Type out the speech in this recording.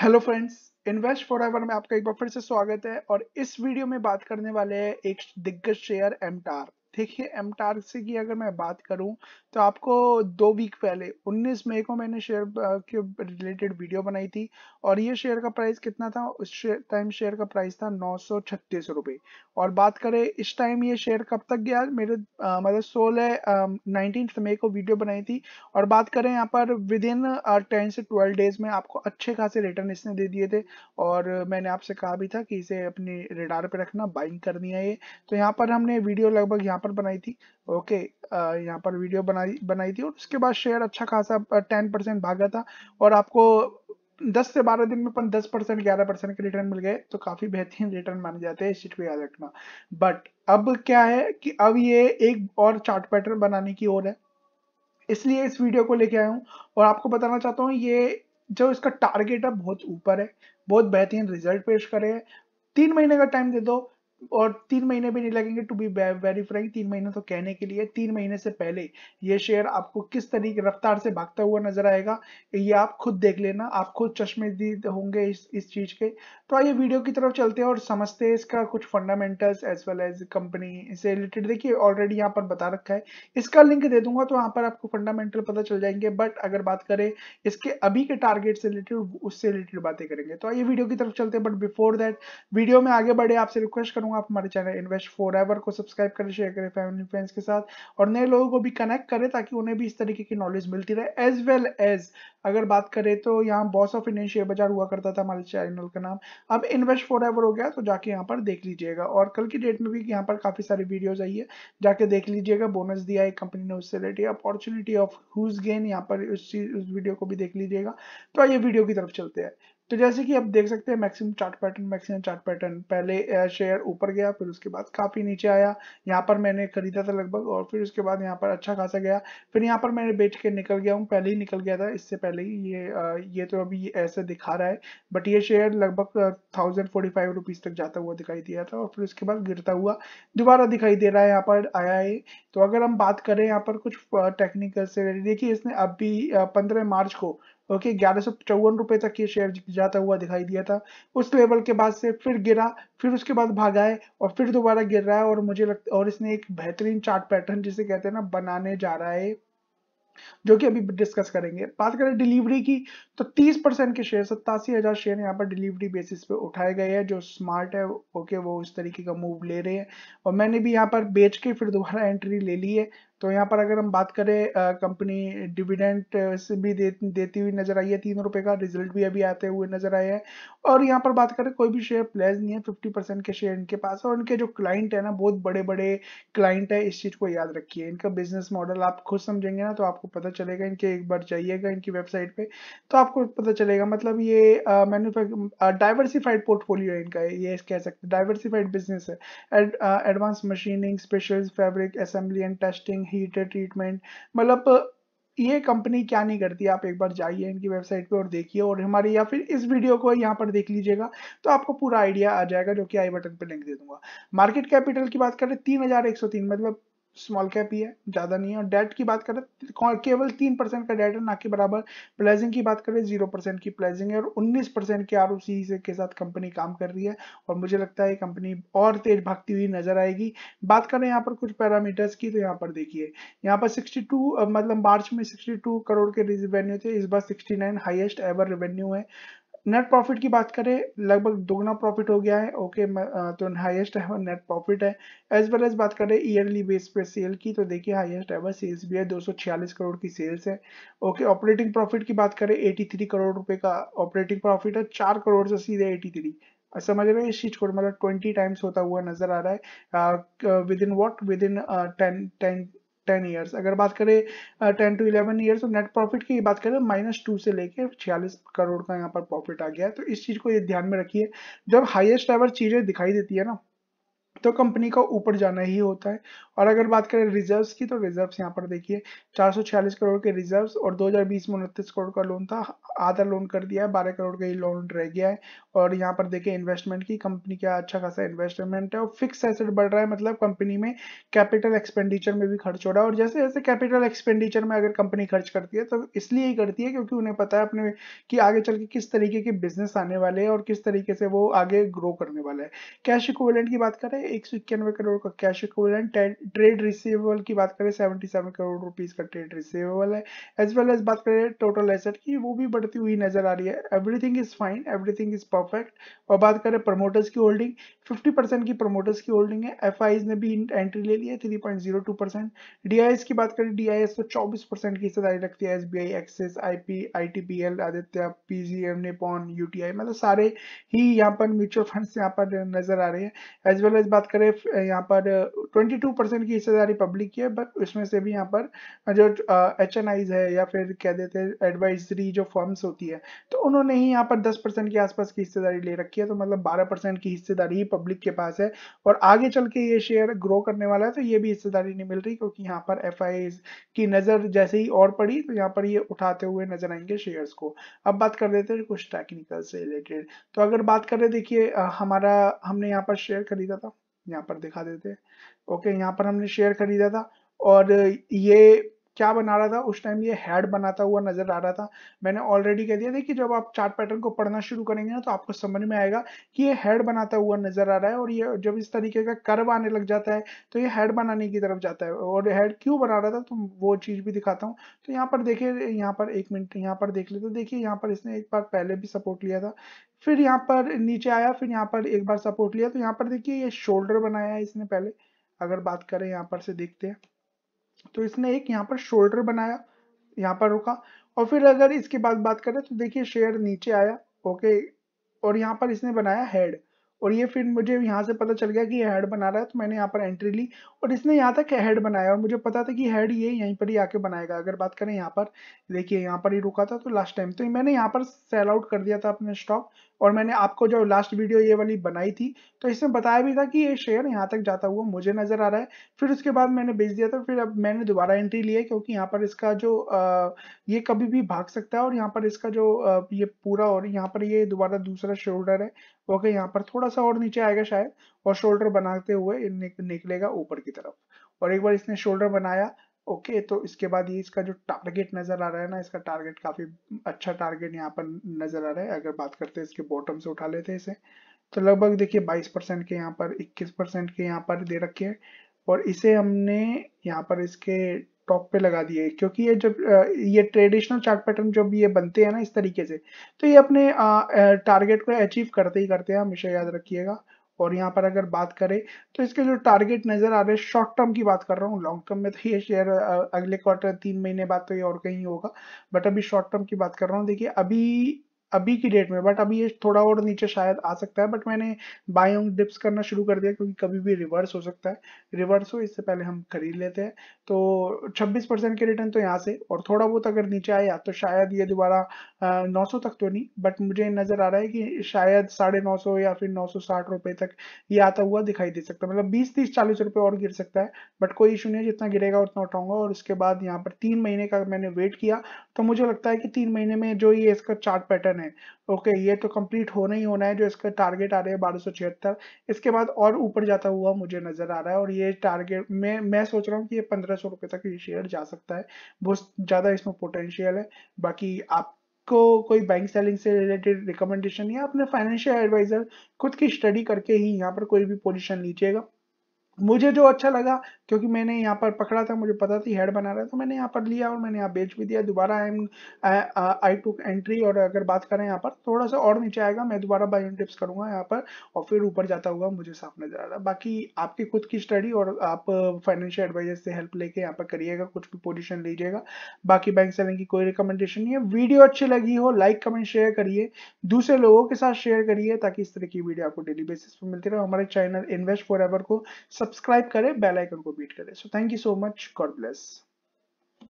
hello friends invest for ever में आपका एक बार फिर से स्वागत है और इस वीडियो में बात करने वाले हैं एक दिग्गज शेयर एमटार देखिए एम से की अगर मैं बात करूं तो आपको दो वीक पहले 19 मई को मैंने शेयर के रिलेटेड वीडियो बनाई थी और ये शेयर का प्राइस कितना था उस टाइम शेयर का प्राइस था नौ सौ और बात करें इस टाइम ये शेयर कब तक गया मेरे मतलब सोलह नाइनटीन मई को वीडियो बनाई थी और बात करें यहाँ पर विद इन टेन से ट्वेल्व डेज में आपको अच्छे खासे रिटर्न इसने दे दिए थे और मैंने आपसे कहा भी था कि इसे अपने रेडार पे रखना बाइंग करनी है ये तो यहाँ पर हमने वीडियो लगभग यहाँ पर बनाई थी ओके यहाँ पर वीडियो बनाई बनाई थी और उसके बाद शेयर अच्छा खासा टेन परसेंट भागा था और आपको दस से बारह दिन में अपन दस परसेंट ग्यारह परसेंट के रिटर्न मिल गए तो काफी बेहतरीन रिटर्न माने जाते हैं इस चीज को याद रखना बट अब क्या है कि अब ये एक और चार्ट पैटर्न बनाने की ओर है इसलिए इस वीडियो को लेके आया हूँ और आपको बताना चाहता हूँ ये जो इसका टारगेट है बहुत ऊपर है बहुत बेहतरीन रिजल्ट पेश करे तीन महीने का टाइम दे दो और तीन महीने भी नहीं लगेंगे टू बी वेरी तीन महीने तो कहने के लिए तीन महीने से पहले ये शेयर आपको किस तरीके रफ्तार से भागता हुआ नजर आएगा ये आप खुद देख लेना आप खुद चश्मे दी होंगे इस इस चीज के तो आइए वीडियो की तरफ चलते हैं और समझते हैं इसका कुछ fundamentals as well as company से रिलेटेड देखिए ऑलरेडी यहाँ पर बता रखा है इसका लिंक दे दूंगा तो यहाँ पर आपको फंडामेंटल पता चल जाएंगे बट अगर बात करें इसके अभी के टारगेट से रिलेटेड उससे रिलेटेड बातें करेंगे तो आइए वीडियो की तरफ चलते हैं बट बिफोर दैट वीडियो में आगे बढ़े आपसे रिक्वेस्ट करूँगा करूंगा आप हमारे चैनल इन्वेस्ट फॉर एवर को सब्सक्राइब करें शेयर करें फैमिली फ्रेंड्स के साथ और नए लोगों को भी कनेक्ट करें ताकि उन्हें भी इस तरीके की नॉलेज मिलती रहे एज वेल एज अगर बात करें तो यहाँ बॉस ऑफ इंडियन शेयर बाजार हुआ करता था हमारे चैनल का नाम अब इन्वेस्ट फॉर एवर हो गया तो जाके यहाँ पर देख लीजिएगा और कल की डेट में भी यहाँ पर काफ़ी सारी वीडियोज आई है जाके देख लीजिएगा बोनस दिया है कंपनी ने उससे related opportunity of huge gain यहाँ पर उस चीज उस वीडियो को भी देख लीजिएगा तो आइए वीडियो की तरफ चलते हैं तो जैसे कि आप देख सकते हैं maximum chart pattern maximum chart pattern पहले शेयर ऊपर गया फिर उसके बाद काफ़ी नीचे आया यहाँ पर मैंने खरीदा था लगभग और फिर उसके बाद यहाँ पर अच्छा खासा गया फिर यहाँ पर मैंने बेच के निकल गया हूँ पहले ही निकल गया था इससे पहले ही ये ये तो अभी ऐसे दिखा रहा है बट ये शेयर लगभग थाउजेंड फोर्टी तक जाता हुआ दिखाई दिया था और फिर उसके बाद गिरता हुआ दोबारा दिखाई दे रहा है यहाँ पर आया है तो अगर हम बात करें यहाँ पर कुछ टेक्निकल से देखिए इसने अभी पंद्रह मार्च को ओके ग्यारह सौ चौवन रुपए तक ये शेयर जाता हुआ दिखाई दिया था उस लेवल के बाद से फिर गिरा फिर उसके बाद भागा है और फिर दोबारा गिर रहा है और मुझे लग, और इसने एक बेहतरीन चार्ट पैटर्न जिसे कहते हैं ना बनाने जा रहा है जो कि अभी डिस्कस करेंगे बात करें डिलीवरी की तो 30 परसेंट के शेयर सत्तासी हजार शेयर यहाँ पर डिलीवरी बेसिस पे उठाए गए हैं जो स्मार्ट है ओके वो इस तरीके का मूव ले रहे हैं और मैंने भी यहाँ पर बेच के फिर दोबारा एंट्री ले ली है तो यहाँ पर अगर हम बात करें कंपनी डिविडेंट भी दे, देती हुई नजर आई है तीन रुपए का रिजल्ट भी अभी आते हुए नजर आए हैं और यहाँ पर बात करें कोई भी शेयर प्लेज नहीं है फिफ्टी परसेंट के शेयर इनके पास और इनके जो क्लाइंट है ना बहुत बड़े बड़े क्लाइंट है इस चीज को याद रखिए इनका बिजनेस मॉडल आप खुद समझेंगे ना तो आपको पता चलेगा इनके एक बार जाइएगा इनकी वेबसाइट पे तो आपको पता चलेगा मतलब ये मैन्युफैक्चर डाइवर्सिफाइड पोर्टफोलियो है इनका ये कह सकते हैं डाइवर्सिफाइड बिजनेस है advance machining special fabric assembly and testing heater treatment मतलब ये कंपनी क्या नहीं करती आप एक बार जाइए इनकी वेबसाइट पे और देखिए और हमारे या फिर इस वीडियो को यहाँ पर देख लीजिएगा तो आपको पूरा आइडिया आ जाएगा जो कि आई बटन पे लिंक दे दूंगा मार्केट कैपिटल की बात करें तीन हजार एक सौ तीन मतलब स्मॉल कैप ही है ज़्यादा नहीं है और डेट की बात करें केवल तीन परसेंट का डेट है ना कि बराबर प्लेजिंग की बात करें जीरो परसेंट की प्लेजिंग है और उन्नीस परसेंट के आर के साथ कंपनी काम कर रही है और मुझे लगता है कंपनी और तेज भागती हुई नजर आएगी बात करें यहाँ पर कुछ पैरामीटर्स की तो यहाँ पर देखिए यहाँ पर सिक्सटी मतलब मार्च में सिक्सटी करोड़ के रिवेन्यू थे इस बार सिक्सटी हाईएस्ट एवर रेवेन्यू है नेट प्रॉफिट की बात करें लगभग दोगुना प्रॉफिट हो गया है ओके तो हाईएस्ट एवर नेट प्रॉफिट है एज वेल एज बात करें ईयरली बेस पे सेल की तो देखिए हाईएस्ट एवर सेल्स भी है 246 करोड़ की सेल्स है ओके ऑपरेटिंग प्रॉफिट की बात करें 83 करोड़ रुपए का ऑपरेटिंग प्रॉफिट है चार करोड़ से सीधे 83 समझ रहे हैं इस चीज को मतलब ट्वेंटी टाइम्स होता हुआ नजर आ रहा है within what within ten ten ten years अगर बात करें टेन टू इलेवन ईयर्स और नेट प्रॉफिट की बात करें माइनस टू से लेके छियालीस करोड़ का यहाँ पर प्रॉफिट आ गया है तो इस चीज़ को ये ध्यान में रखिए जब हाईएस्ट एवर चीज़ें दिखाई देती है ना तो कंपनी का ऊपर जाना ही होता है और अगर बात करें रिजर्व्स की तो रिजर्व्स यहाँ पर देखिए 446 करोड़ के रिजर्व्स और 2020 में उनतीस करोड़ का लोन था आधा लोन कर दिया है बारह करोड़ का ही लोन रह गया है और यहाँ पर देखिए इन्वेस्टमेंट की कंपनी का अच्छा खासा इन्वेस्टमेंट है और फिक्स एसेट बढ़ रहा है मतलब कंपनी में कैपिटल एक्सपेंडिचर में भी खर्च हो रहा है और जैसे जैसे कैपिटल एक्सपेंडिचर में अगर कंपनी खर्च करती है तो इसलिए ही करती है क्योंकि उन्हें पता है अपने कि आगे चल के किस तरीके के बिजनेस आने वाले हैं और किस तरीके से वो आगे ग्रो करने वाला है कैश इक्वलेंट की बात करें एक सौ इक्यानवे करोड़ का कैश इक्वलेंट ट्रेड रिसीवेबल की बात करें सेवेंटी सेवन करोड़ रुपीज का ट्रेड रिसीवेबल है एज वेल एज बात करें टोटल एसेट की वो भी बढ़ती हुई नजर आ रही है everything is fine everything is perfect और बात करें प्रमोटर्स की होल्डिंग फिफ्टी परसेंट की प्रमोटर्स की होल्डिंग है एफ ने भी एंट्री ले ली है three point zero two percent D की बात करें डी आई एस तो चौबीस परसेंट की हिस्सेदारी रखती है S B I Axis I P I T P L Aditya P G M Nippon U T I मतलब सारे ही यहाँ पर म्यूचुअल फंड यहाँ पर नजर आ रहे हैं एज वेल एज बात करें यहाँ पर ट्वेंटी टू परसेंट की हिस्सेदारी पब्लिक की है बट उसमें से भी यहाँ पर जो एच एन आईज है या फिर कह देते हैं एडवाइजरी जो फर्म्स होती है तो उन्होंने ही यहाँ पर दस परसेंट के आसपास की हिस्सेदारी ले रखी है तो मतलब बारह परसेंट की हिस्सेदारी ही पब्लिक के पास है और आगे चल के ये शेयर ग्रो करने वाला है तो ये भी हिस्सेदारी नहीं मिल रही क्योंकि यहाँ पर एफ की नज़र जैसे ही और पड़ी तो यहाँ पर ये उठाते हुए नजर आएंगे शेयर्स को अब बात कर लेते हैं कुछ टेक्निकल से रिलेटेड तो अगर बात करें देखिए हमारा हमने यहाँ पर शेयर खरीदा था यहाँ पर दिखा देते ओके यहाँ पर हमने शेयर खरीदा था और ये क्या बना रहा था उस टाइम ये हेड बनाता हुआ नजर आ रहा था मैंने ऑलरेडी कह दिया देखिए जब आप चार्ट पैटर्न को पढ़ना शुरू करेंगे ना तो आपको समझ में आएगा कि ये हेड बनाता हुआ नजर आ रहा है और ये जब इस तरीके का कर्व आने लग जाता है तो ये हेड बनाने की तरफ जाता है और हेड क्यों बना रहा था तो वो चीज भी दिखाता हूँ तो यहाँ पर देखिए यहाँ पर एक मिनट यहाँ पर देख लेते देखिए यहाँ पर इसने एक बार पहले भी सपोर्ट लिया था फिर यहाँ पर नीचे आया फिर यहाँ पर एक बार सपोर्ट लिया तो यहाँ पर देखिए ये शोल्डर बनाया है इसने पहले अगर बात करें यहाँ पर से देखते हैं तो इसने एक यहाँ पर शोल्डर बनाया यहाँ पर रुका और फिर अगर इसके बाद बात करें तो देखिए शेयर नीचे आया ओके और यहाँ पर इसने बनाया हेड और ये फिर मुझे यहाँ से पता चल गया कि ये हेड बना रहा है तो मैंने यहाँ पर एंट्री ली और इसने यहाँ तक हेड बनाया और मुझे पता था कि हेड ये यहीं पर ही आके बनाएगा अगर बात करें यहाँ पर देखिए यहाँ पर ही रुका था तो लास्ट टाइम तो मैंने यहाँ पर सेल आउट कर दिया था अपने स्टॉक और मैंने आपको जो लास्ट वीडियो ये वाली बनाई थी तो इसमें बताया भी था कि ये शेयर यहाँ तक जाता हुआ मुझे नजर आ रहा है फिर उसके बाद मैंने बेच दिया था फिर अब मैंने दोबारा एंट्री लिया क्योंकि यहाँ पर इसका जो आ, ये कभी भी भाग सकता है और यहाँ पर इसका जो आ, ये पूरा और यहाँ पर ये दोबारा दूसरा शोल्डर है ओके यहाँ पर थोड़ा सा और नीचे आएगा शायद और शोल्डर बनाते हुए निकलेगा ऊपर की तरफ और एक बार इसने शोल्डर बनाया ओके तो इसके बाद ये इसका जो टारगेट नजर आ रहा है ना इसका टारगेट काफी अच्छा टारगेट यहाँ पर नजर आ रहा है अगर बात करते हैं इसके बॉटम से उठा लेते हैं इसे तो लगभग देखिए 22 परसेंट के यहाँ पर 21 परसेंट के यहाँ पर दे रखे है और इसे हमने यहाँ पर इसके टॉप पे लगा दिए क्योंकि ये जब ये ट्रेडिशनल चार्ट पैटर्न जब ये बनते हैं ना इस तरीके से तो ये अपने टारगेट को अचीव करते ही करते हैं हमेशा याद रखिएगा और यहाँ पर अगर बात करें तो इसके जो टारगेट नज़र आ रहे हैं शॉर्ट टर्म की बात कर रहा हूँ लॉन्ग टर्म में तो ये शेयर अगले क्वार्टर तीन महीने बाद तो ये और कहीं होगा बट अभी शॉर्ट टर्म की बात कर रहा हूँ देखिए अभी अभी की डेट में बट अभी ये थोड़ा और नीचे शायद आ सकता है बट मैंने बाय ऑन डिप्स करना शुरू कर दिया क्योंकि कभी भी रिवर्स हो सकता है रिवर्स हो इससे पहले हम खरीद लेते हैं तो 26 परसेंट के रिटर्न तो यहाँ से और थोड़ा बहुत अगर नीचे आया तो शायद ये दोबारा नौ तक तो नहीं बट मुझे नज़र आ रहा है कि शायद साढ़े या फिर नौ रुपए तक ये आता हुआ दिखाई दे सकता है मतलब बीस तीस चालीस रुपये और गिर सकता है बट कोई इशू नहीं है जितना गिरेगा उतना उठाऊंगा और उसके बाद यहाँ पर तीन महीने का मैंने वेट किया तो मुझे लगता है कि तीन महीने में जो ये इसका चार्ट पैटर्न सेवन है ओके ये तो कंप्लीट होना ही होना है जो इसका टारगेट आ रहा है बारह सौ छिहत्तर इसके बाद और ऊपर जाता हुआ मुझे नजर आ रहा है और ये टारगेट मैं मैं सोच रहा हूँ कि ये पंद्रह सौ रुपये तक ये शेयर जा सकता है बहुत ज़्यादा इसमें पोटेंशियल है बाकी आप को कोई बैंक सेलिंग से रिलेटेड रिकमेंडेशन या अपने फाइनेंशियल एडवाइजर खुद की स्टडी करके ही यहाँ पर कोई भी पोजीशन लीजिएगा मुझे जो अच्छा लगा क्योंकि मैंने यहाँ पर पकड़ा था मुझे पता थी हेड बना रहा तो मैंने यहाँ पर लिया और मैंने यहाँ बेच भी दिया दोबारा I M I two entry और अगर बात करें यहाँ पर थोड़ा सा और नीचे आएगा मैं दोबारा बाई टिप्स करूंगा यहाँ पर और फिर ऊपर जाता हुआ मुझे साफ नजर आ रहा बाकी आपकी खुद की स्टडी और आप फाइनेंशियल एडवाइजर से हेल्प लेके यहाँ पर करिएगा कुछ भी पोजिशन लीजिएगा बाकी बैंक सेलिंग की कोई रिकमेंडेशन नहीं है वीडियो अच्छी लगी हो लाइक कमेंट शेयर करिए दूसरे लोगों के साथ शेयर करिए ताकि इस तरह की वीडियो आपको डेली बेसिस पर मिलती रहे हमारे चैनल इन्वेस्ट फॉर को सब सब्सक्राइब करें बेल आइकन को बीट करें so thank you so much God bless